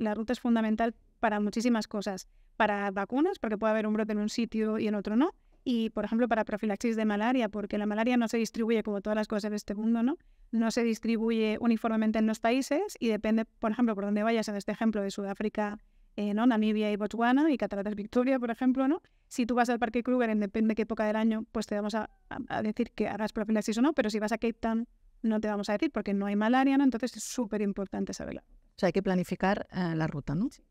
la ruta es fundamental para muchísimas cosas. Para vacunas, porque puede haber un brote en un sitio y en otro no. Y, por ejemplo, para profilaxis de malaria, porque la malaria no se distribuye como todas las cosas de este mundo, ¿no? No se distribuye uniformemente en los países y depende, por ejemplo, por donde vayas, en este ejemplo de Sudáfrica, eh, Namibia y Botswana y Cataratas Victoria, por ejemplo, ¿no? Si tú vas al Parque Kruger, en depende de qué época del año, pues te vamos a, decir que hagas profilaxis o no, pero si vas a Cape Town, no te vamos a decir porque no hay malaria, ¿no? Entonces es súper importante saberlo. sea, hay que planificar eh, la ruta, ¿no? Sí.